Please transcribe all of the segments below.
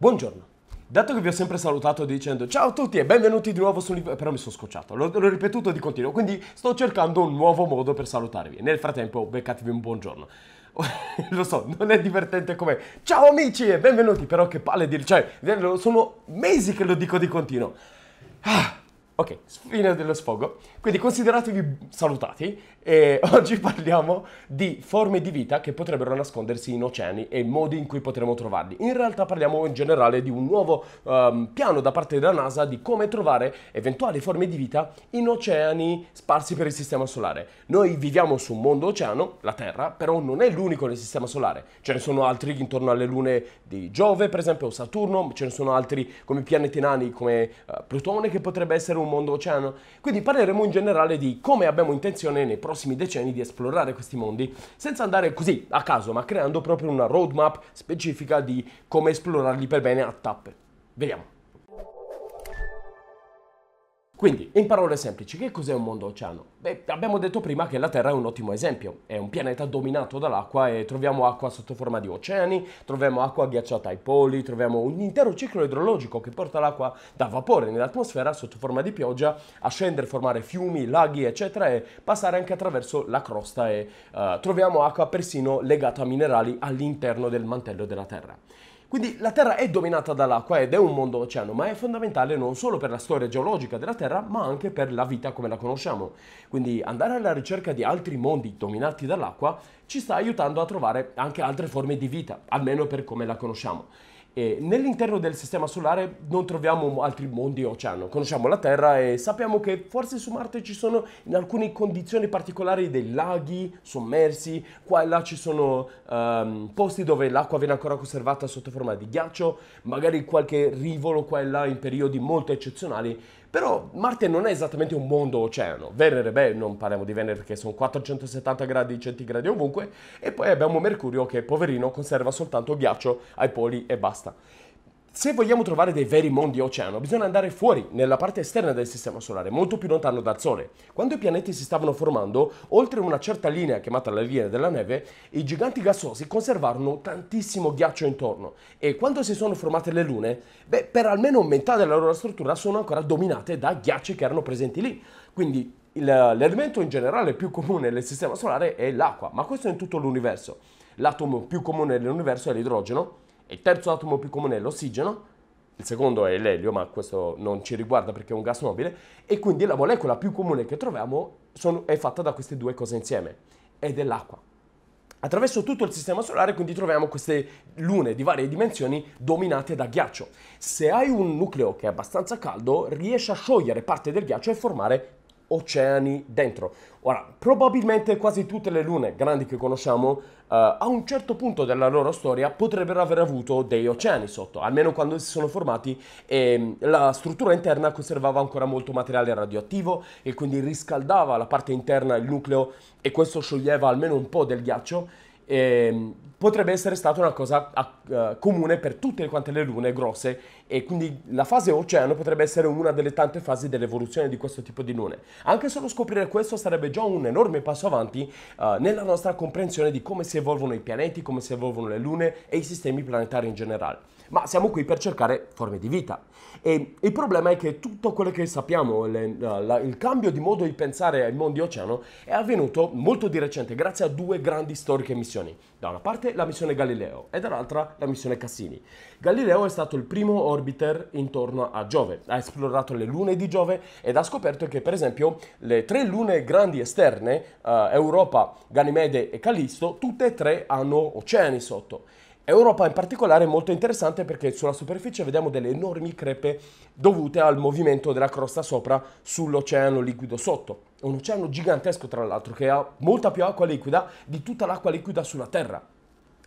Buongiorno. Dato che vi ho sempre salutato dicendo ciao a tutti e benvenuti di nuovo su però mi sono scocciato, l'ho, l'ho, ripetuto di continuo, quindi sto cercando un nuovo modo per salutarvi. Nel frattempo beccatevi un buongiorno. lo so, non è divertente come ciao amici e benvenuti, però che palle dire, cioè eh, sono mesi che lo dico di continuo. Ah, ok, fine dello sfogo. Quindi consideratevi salutati e oggi parliamo di forme di vita che potrebbero nascondersi in oceani e modi in cui potremmo trovarli. In realtà parliamo in generale di un nuovo um, piano da parte della NASA di come trovare eventuali forme di vita in oceani sparsi per il sistema solare. Noi viviamo su un mondo oceano, la Terra, però non è l'unico nel sistema solare. Ce ne sono altri intorno alle lune di Giove, per esempio, o Saturno, ce ne sono altri come pianeti nani come uh, Plutone che potrebbe essere un mondo oceano. Quindi parleremo in generale di come abbiamo intenzione nei prossimi prossimi decenni di esplorare questi mondi senza andare così a caso, ma creando proprio una roadmap specifica di come esplorarli per bene a tappe. Vediamo. Quindi, in parole semplici, che cos'è un mondo oceano? Beh, abbiamo detto prima che la Terra è un ottimo esempio, è un pianeta dominato dall'acqua e troviamo acqua sotto forma di oceani, troviamo acqua ghiacciata ai poli, troviamo un intero ciclo idrologico che porta l'acqua da vapore nell'atmosfera sotto forma di pioggia a scendere, formare fiumi, laghi, eccetera e passare anche attraverso la crosta e uh, troviamo acqua persino legata a minerali all'interno del mantello della Terra. Quindi la Terra è dominata dall'acqua ed è un mondo oceano, ma è fondamentale non solo per la storia geologica della Terra, ma anche per la vita come la conosciamo. Quindi andare alla ricerca di altri mondi dominati dall'acqua ci sta aiutando a trovare anche altre forme di vita, almeno per come la conosciamo. E nell'interno del sistema solare non troviamo altri mondi o oceano, conosciamo la Terra e sappiamo che forse su Marte ci sono in alcune condizioni particolari dei laghi sommersi, qua e là ci sono um, posti dove l'acqua viene ancora conservata sotto forma di ghiaccio, magari qualche rivolo qua e là in periodi molto eccezionali però Marte non è esattamente un mondo oceano. Venere, beh, non parliamo di Venere perché sono 470 gradi centigradi ovunque. E poi abbiamo Mercurio che, poverino, conserva soltanto ghiaccio ai poli e basta. Se vogliamo trovare dei veri mondi oceano, bisogna andare fuori, nella parte esterna del Sistema Solare, molto più lontano dal Sole. Quando i pianeti si stavano formando, oltre una certa linea chiamata la linea della neve, i giganti gassosi conservarono tantissimo ghiaccio intorno e quando si sono formate le lune, beh, per almeno metà della loro struttura sono ancora dominate da ghiacci che erano presenti lì. Quindi l'elemento in generale più comune nel Sistema Solare è l'acqua, ma questo è in tutto l'universo. L'atomo più comune nell'universo è l'idrogeno il terzo atomo più comune è l'ossigeno, il secondo è l'elio, ma questo non ci riguarda perché è un gas nobile, e quindi la molecola più comune che troviamo sono, è fatta da queste due cose insieme, ed è l'acqua. Attraverso tutto il sistema solare quindi troviamo queste lune di varie dimensioni dominate da ghiaccio. Se hai un nucleo che è abbastanza caldo, riesce a sciogliere parte del ghiaccio e formare oceani dentro. Ora, probabilmente quasi tutte le lune grandi che conosciamo uh, a un certo punto della loro storia potrebbero aver avuto dei oceani sotto, almeno quando si sono formati e mm, la struttura interna conservava ancora molto materiale radioattivo e quindi riscaldava la parte interna, il nucleo e questo scioglieva almeno un po' del ghiaccio eh, potrebbe essere stata una cosa uh, comune per tutte quante le lune grosse e quindi la fase oceano potrebbe essere una delle tante fasi dell'evoluzione di questo tipo di lune. Anche solo scoprire questo sarebbe già un enorme passo avanti uh, nella nostra comprensione di come si evolvono i pianeti, come si evolvono le lune e i sistemi planetari in generale ma siamo qui per cercare forme di vita. E il problema è che tutto quello che sappiamo, le, la, il cambio di modo di pensare ai mondi oceano, è avvenuto molto di recente grazie a due grandi storiche missioni. Da una parte la missione Galileo e dall'altra la missione Cassini. Galileo è stato il primo orbiter intorno a Giove, ha esplorato le lune di Giove ed ha scoperto che per esempio le tre lune grandi esterne, eh, Europa, Ganimede e Callisto, tutte e tre hanno oceani sotto. Europa in particolare è molto interessante perché sulla superficie vediamo delle enormi crepe dovute al movimento della crosta sopra sull'oceano liquido sotto. È un oceano gigantesco tra l'altro che ha molta più acqua liquida di tutta l'acqua liquida sulla Terra.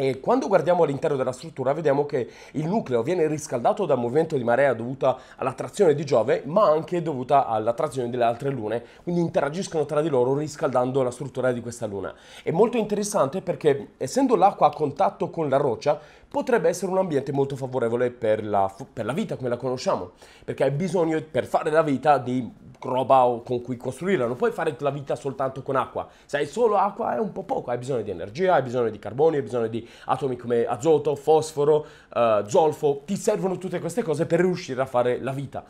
E quando guardiamo all'interno della struttura vediamo che il nucleo viene riscaldato dal movimento di marea dovuta all'attrazione di Giove, ma anche dovuta all'attrazione delle altre lune, quindi interagiscono tra di loro riscaldando la struttura di questa luna. È molto interessante perché essendo l'acqua a contatto con la roccia potrebbe essere un ambiente molto favorevole per la, per la vita come la conosciamo, perché hai bisogno per fare la vita di roba con cui costruirla, non puoi fare la vita soltanto con acqua. Se hai solo acqua è un po' poco, hai bisogno di energia, hai bisogno di carbonio, hai bisogno di atomi come azoto, fosforo, uh, zolfo, ti servono tutte queste cose per riuscire a fare la vita.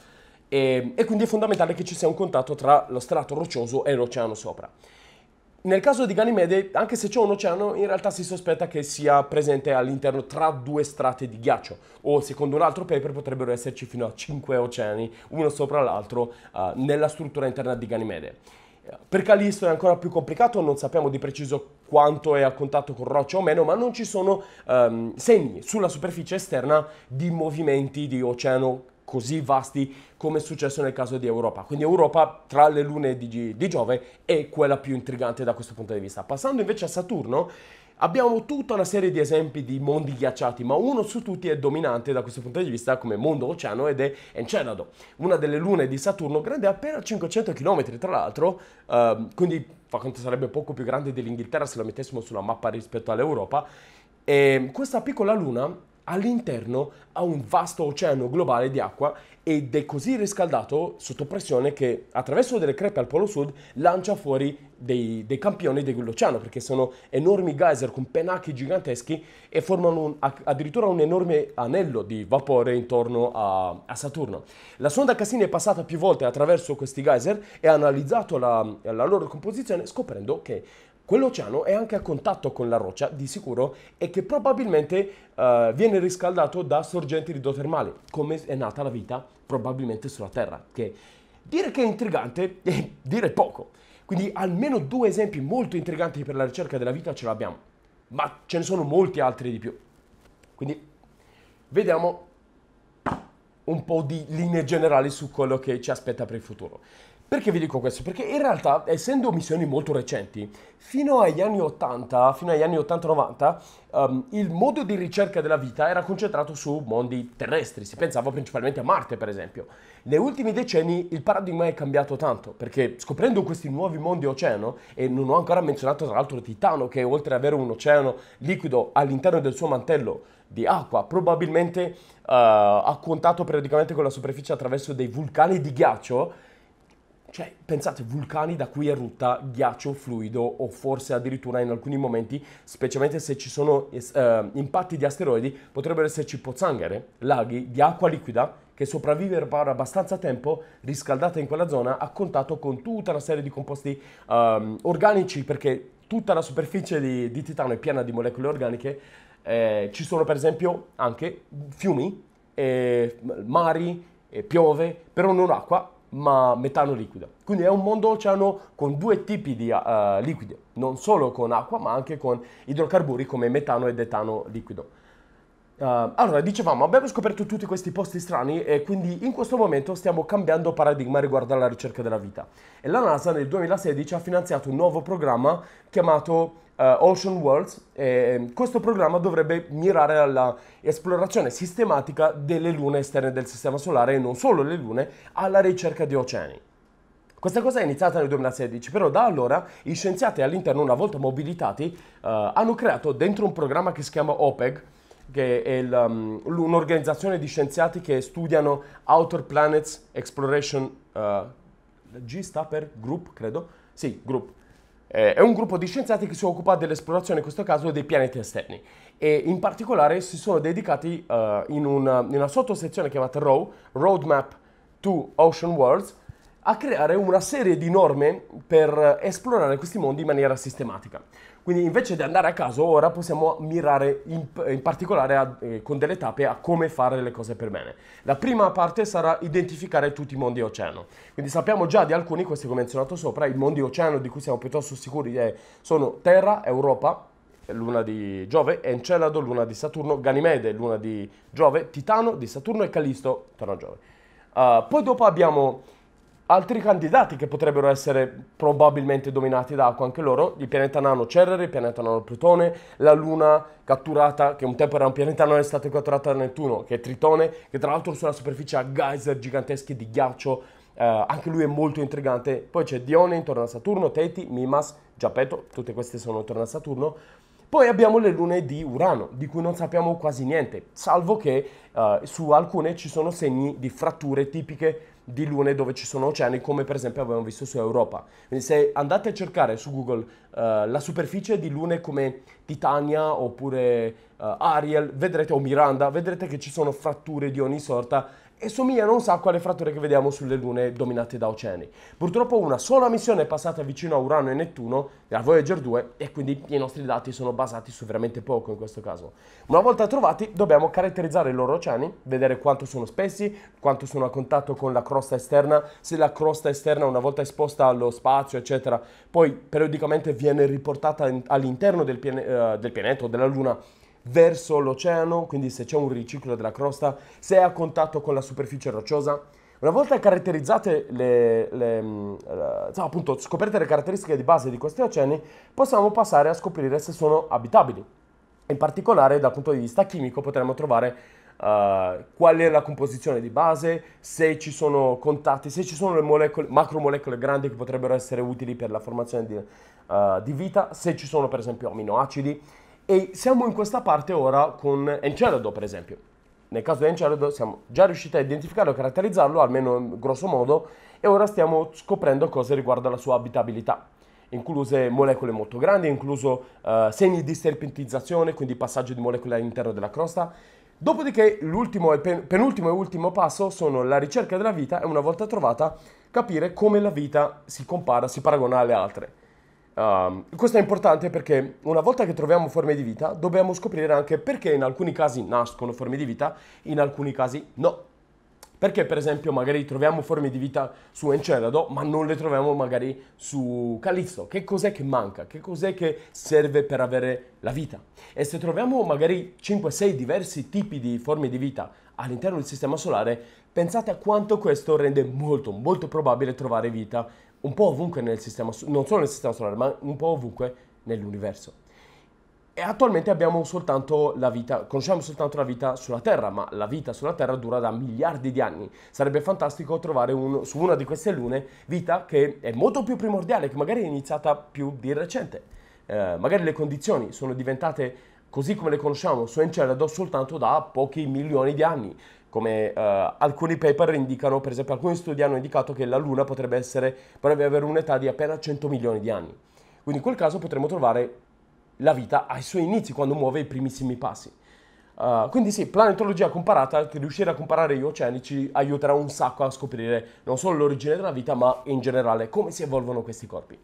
E, e quindi è fondamentale che ci sia un contatto tra lo strato roccioso e l'oceano sopra. Nel caso di Ganymede, anche se c'è un oceano, in realtà si sospetta che sia presente all'interno tra due strate di ghiaccio, o secondo un altro paper potrebbero esserci fino a cinque oceani, uno sopra l'altro, uh, nella struttura interna di Ganymede. Per Callisto è ancora più complicato, non sappiamo di preciso quanto è a contatto con roccia o meno, ma non ci sono um, segni sulla superficie esterna di movimenti di oceano così vasti come è successo nel caso di Europa. Quindi Europa tra le lune di, di Giove è quella più intrigante da questo punto di vista. Passando invece a Saturno, Abbiamo tutta una serie di esempi di mondi ghiacciati, ma uno su tutti è dominante da questo punto di vista come mondo oceano ed è Encelado, una delle lune di Saturno grande appena 500 km tra l'altro, eh, quindi fa quanto sarebbe poco più grande dell'Inghilterra se la mettessimo sulla mappa rispetto all'Europa. E ehm, questa piccola luna all'interno a un vasto oceano globale di acqua ed è così riscaldato sotto pressione che attraverso delle crepe al polo sud lancia fuori dei, dei campioni dell'oceano perché sono enormi geyser con penacchi giganteschi e formano un, addirittura un enorme anello di vapore intorno a, a, Saturno. La sonda Cassini è passata più volte attraverso questi geyser e ha analizzato la, la loro composizione scoprendo che quell'oceano è anche a contatto con la roccia di sicuro e che probabilmente uh, viene riscaldato da sorgenti idrotermali, come è nata la vita probabilmente sulla Terra, che dire che è intrigante è dire poco. Quindi almeno due esempi molto intriganti per la ricerca della vita ce l'abbiamo, ma ce ne sono molti altri di più. Quindi vediamo un po' di linee generali su quello che ci aspetta per il futuro. Perché vi dico questo? Perché in realtà, essendo missioni molto recenti, fino agli anni 80, fino agli anni 80-90, um, ehm, il modo di ricerca della vita era concentrato su mondi terrestri, si pensava principalmente a Marte, per esempio. Nei ultimi decenni il paradigma è cambiato tanto, perché scoprendo questi nuovi mondi oceano, e non ho ancora menzionato tra l'altro Titano, che oltre ad avere un oceano liquido all'interno del suo mantello, di acqua, probabilmente uh, eh, a contatto periodicamente con la superficie attraverso dei vulcani di ghiaccio, cioè, pensate, vulcani da cui erutta ghiaccio fluido o forse addirittura in alcuni momenti, specialmente se ci sono eh, impatti di asteroidi, potrebbero esserci pozzanghere, laghi di acqua liquida che sopravvive per abbastanza tempo, riscaldata in quella zona, a contatto con tutta una serie di composti eh, organici, perché tutta la superficie di, di, Titano è piena di molecole organiche. Eh, ci sono per esempio anche fiumi, eh, mari, eh, piove, però non acqua, ma metano liquido. Quindi è un mondo oceano con due tipi di uh, liquidi, non solo con acqua ma anche con idrocarburi come metano ed etano liquido. Uh, allora, dicevamo, abbiamo scoperto tutti questi posti strani e quindi in questo momento stiamo cambiando paradigma riguardo alla ricerca della vita. E la NASA nel 2016 ha finanziato un nuovo programma chiamato uh, Ocean Worlds e questo programma dovrebbe mirare all'esplorazione sistematica delle lune esterne del Sistema Solare e non solo le lune, alla ricerca di oceani. Questa cosa è iniziata nel 2016, però da allora gli scienziati all'interno, una volta mobilitati, uh, hanno creato dentro un programma che si chiama OPEG, che è um, un'organizzazione di scienziati che studiano Outer Planets Exploration, uh, G sta per Group, credo, sì, Group. Eh, è un gruppo di scienziati che si occupa dell'esplorazione, in questo caso, dei pianeti esterni. E in particolare si sono dedicati uh, in, una, in, una, sottosezione chiamata ROW, Roadmap to Ocean Worlds, a creare una serie di norme per esplorare questi mondi in maniera sistematica. Quindi invece di andare a caso, ora possiamo mirare in, in particolare a, eh, con delle tappe a come fare le cose per bene. La prima parte sarà identificare tutti i mondi oceano. Quindi sappiamo già di alcuni, questi che ho menzionato sopra, i mondi oceano di cui siamo piuttosto sicuri eh, sono Terra, Europa, luna di Giove, Encelado, luna di Saturno, Ganimede, luna di Giove, Titano di Saturno e Callisto, torna a Giove. Uh, poi dopo abbiamo altri candidati che potrebbero essere probabilmente dominati da acqua, anche loro, il pianeta nano Cerere, il pianeta nano Plutone, la Luna catturata, che un tempo era un pianeta nano, è stata catturata da Nettuno, che è Tritone, che tra l'altro sulla superficie ha geyser giganteschi di ghiaccio, eh, anche lui è molto intrigante. Poi c'è Dione intorno a Saturno, Teti, Mimas, Giapeto, tutte queste sono intorno a Saturno. Poi abbiamo le lune di Urano, di cui non sappiamo quasi niente, salvo che eh, su alcune ci sono segni di fratture tipiche di lune dove ci sono oceani, come per esempio abbiamo visto su Europa. Quindi se andate a cercare su Google uh, la superficie di lune come Titania oppure uh, Ariel, vedrete, o Miranda, vedrete che ci sono fratture di ogni sorta e somigliano un sacco alle fratture che vediamo sulle lune dominate da oceani. Purtroppo una sola missione è passata vicino a Urano e Nettuno, la Voyager 2, e quindi i nostri dati sono basati su veramente poco in questo caso. Una volta trovati dobbiamo caratterizzare i loro oceani, vedere quanto sono spessi, quanto sono a contatto con la crosta esterna, se la crosta esterna una volta esposta allo spazio, eccetera, poi periodicamente viene riportata all'interno del, pian- eh, del pianeta o della Luna verso l'oceano, quindi se c'è un riciclo della crosta, se è a contatto con la superficie rocciosa. Una volta caratterizzate le, le, le mm, eh, appunto, scoperte le caratteristiche di base di questi oceani, possiamo passare a scoprire se sono abitabili. In particolare dal punto di vista chimico potremmo trovare Uh, qual è la composizione di base, se ci sono contatti, se ci sono le molecole, macromolecole grandi che potrebbero essere utili per la formazione di, uh, di vita, se ci sono per esempio aminoacidi. E siamo in questa parte ora con Encerodo, per esempio. Nel caso di Encerodo siamo già riusciti a identificarlo, e caratterizzarlo, almeno grosso modo, e ora stiamo scoprendo cose riguardo alla sua abitabilità, incluse molecole molto grandi, incluso eh, segni di serpentizzazione, quindi passaggio di molecole all'interno della crosta. Dopodiché l'ultimo e pen- penultimo e ultimo passo sono la ricerca della vita e una volta trovata capire come la vita si compara, si paragona alle altre. Um, questo è importante perché una volta che troviamo forme di vita dobbiamo scoprire anche perché in alcuni casi nascono forme di vita, in alcuni casi no. Perché per esempio magari troviamo forme di vita su Encelado, ma non le troviamo magari su Calizzo. Che cos'è che manca? Che cos'è che serve per avere la vita? E se troviamo magari 5-6 diversi tipi di forme di vita all'interno del Sistema Solare, pensate a quanto questo rende molto molto probabile trovare vita un po' ovunque nel sistema, non solo nel sistema solare, ma un po' ovunque nell'universo. E attualmente abbiamo soltanto la vita, conosciamo soltanto la vita sulla Terra, ma la vita sulla Terra dura da miliardi di anni. Sarebbe fantastico trovare un, su una di queste lune vita che è molto più primordiale, che magari è iniziata più di recente. Eh, magari le condizioni sono diventate così come le conosciamo su Enceladus soltanto da pochi milioni di anni come uh, alcuni paper indicano, per esempio alcuni studi hanno indicato che la Luna potrebbe, essere, potrebbe avere un'età di appena 100 milioni di anni. Quindi in quel caso potremmo trovare la vita ai suoi inizi, quando muove i primissimi passi. Uh, quindi sì, planetologia comparata, riuscire a comparare gli oceani ci aiuterà un sacco a scoprire non solo l'origine della vita, ma in generale come si evolvono questi corpi.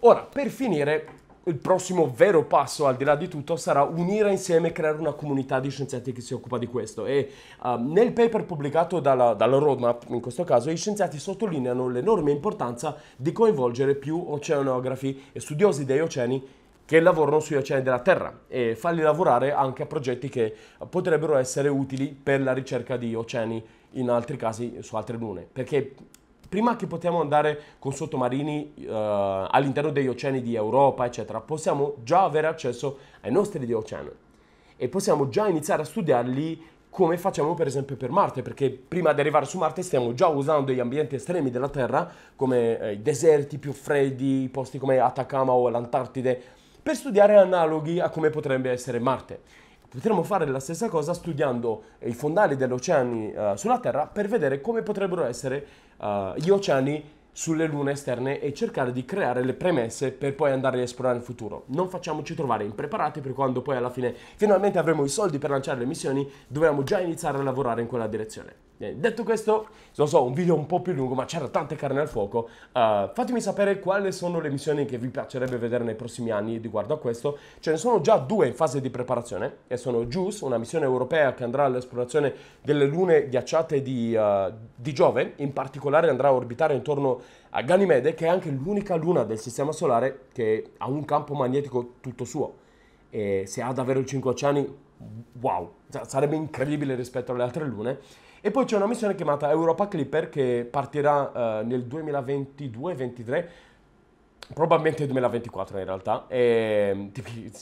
Ora, per finire, il prossimo vero passo, al di là di tutto, sarà unire insieme e creare una comunità di scienziati che si occupa di questo. E uh, nel paper pubblicato dalla, dalla, Roadmap, in questo caso, gli scienziati sottolineano l'enorme importanza di coinvolgere più oceanografi e studiosi dei oceani che lavorano sugli oceani della Terra e farli lavorare anche a progetti che potrebbero essere utili per la ricerca di oceani in altri casi su altre lune, perché prima che possiamo andare con sottomarini eh, all'interno degli oceani di Europa, eccetera, possiamo già avere accesso ai nostri oceani e possiamo già iniziare a studiarli come facciamo per esempio per Marte, perché prima di arrivare su Marte stiamo già usando gli ambienti estremi della Terra, come eh, i deserti più freddi, i posti come Atacama o l'Antartide, per studiare analoghi a come potrebbe essere Marte. Potremmo fare la stessa cosa studiando eh, i fondali degli oceani uh, sulla Terra per vedere come potrebbero essere uh, gli oceani sulle lune esterne e cercare di creare le premesse per poi andare a esplorare il futuro. Non facciamoci trovare impreparati per quando poi alla fine finalmente avremo i soldi per lanciare le missioni, dobbiamo già iniziare a lavorare in quella direzione. Eh, detto questo, non so, un video un po' più lungo, ma c'era tante carne al fuoco. Uh, fatemi sapere quali sono le missioni che vi piacerebbe vedere nei prossimi anni riguardo a questo. Ce ne sono già due in fase di preparazione, e sono JUICE, una missione europea che andrà all'esplorazione delle lune ghiacciate di, uh, di Giove, in particolare andrà a orbitare intorno a Ganimede, che è anche l'unica luna del Sistema Solare che ha un campo magnetico tutto suo. E se ha davvero 5 oceani, wow, sarebbe incredibile rispetto alle altre lune. E poi c'è una missione chiamata Europa Clipper che partirà eh, nel 2022-23, probabilmente 2024 in realtà, e, mm,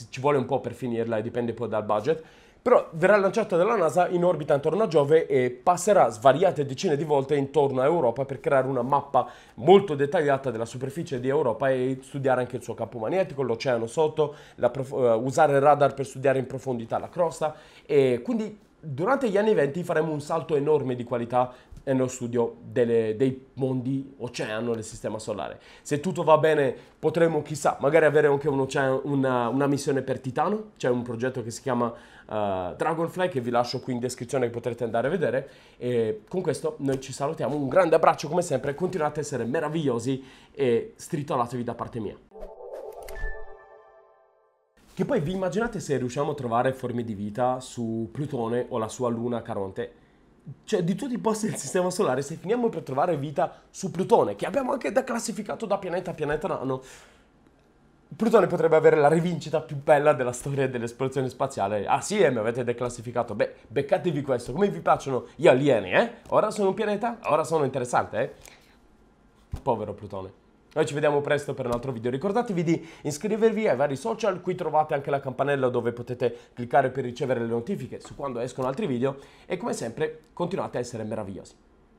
ci vuole un po' per finirla e dipende poi dal budget, però verrà lanciata dalla NASA in orbita intorno a Giove e passerà svariate decine di volte intorno a Europa per creare una mappa molto dettagliata della superficie di Europa e studiare anche il suo campo magnetico, l'oceano sotto, prof- eh, usare il radar per studiare in profondità la crosta e quindi durante gli anni venti faremo un salto enorme di qualità nello studio delle, dei mondi oceano del sistema solare. Se tutto va bene potremo chissà magari avere anche un oceano, una, una, missione per Titano, c'è un progetto che si chiama uh, Dragonfly che vi lascio qui in descrizione che potrete andare a vedere e con questo noi ci salutiamo, un grande abbraccio come sempre, continuate a essere meravigliosi e stritolatevi da parte mia. Che poi vi immaginate se riusciamo a trovare forme di vita su Plutone o la sua luna Caronte? Cioè, di tutti i posti del sistema solare, se finiamo per trovare vita su Plutone, che abbiamo anche da classificato da pianeta a pianeta nano, Plutone potrebbe avere la rivincita più bella della storia dell'esplorazione spaziale. Ah sì, eh, mi avete declassificato. Beh, beccatevi questo. Come vi piacciono gli alieni, eh? Ora sono un pianeta, ora sono interessante, eh? Povero Plutone. Noi ci vediamo presto per un altro video. Ricordatevi di iscrivervi ai vari social, qui trovate anche la campanella dove potete cliccare per ricevere le notifiche su quando escono altri video e come sempre continuate a essere meravigliosi.